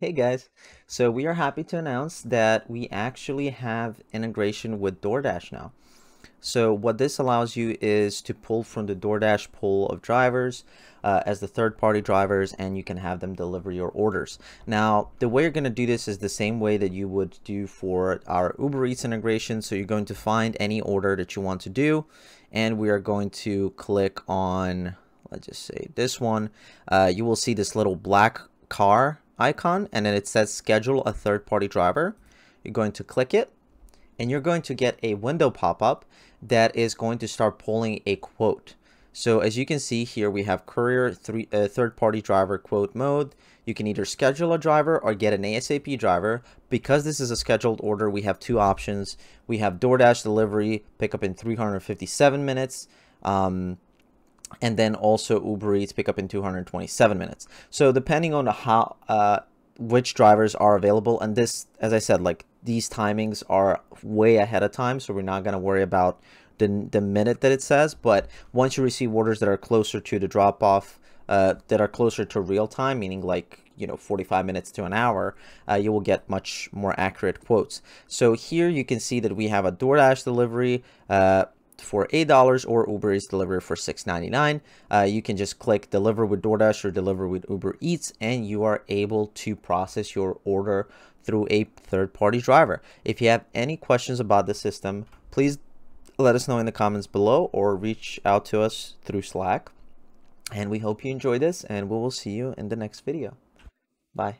Hey guys, so we are happy to announce that we actually have integration with DoorDash now. So what this allows you is to pull from the DoorDash pool of drivers uh, as the third-party drivers and you can have them deliver your orders. Now, the way you're going to do this is the same way that you would do for our Uber Eats integration. So you're going to find any order that you want to do and we are going to click on, let's just say this one. Uh, you will see this little black car icon and then it says schedule a third party driver. You're going to click it and you're going to get a window pop-up that is going to start pulling a quote. So as you can see here, we have courier three, uh, third-party driver quote mode. You can either schedule a driver or get an ASAP driver. Because this is a scheduled order, we have two options. We have DoorDash delivery, pick up in 357 minutes. Um, and then also Uber Eats pick up in 227 minutes. So depending on how uh, which drivers are available, and this, as I said, like these timings are way ahead of time, so we're not gonna worry about the the minute that it says. But once you receive orders that are closer to the drop off, uh, that are closer to real time, meaning like you know 45 minutes to an hour uh, you will get much more accurate quotes so here you can see that we have a DoorDash delivery uh, for $8 or Uber Eats delivery for $6.99. Uh, you can just click deliver with DoorDash or deliver with Uber Eats and you are able to process your order through a third-party driver. If you have any questions about the system, please let us know in the comments below or reach out to us through Slack. And we hope you enjoy this and we will see you in the next video. Bye.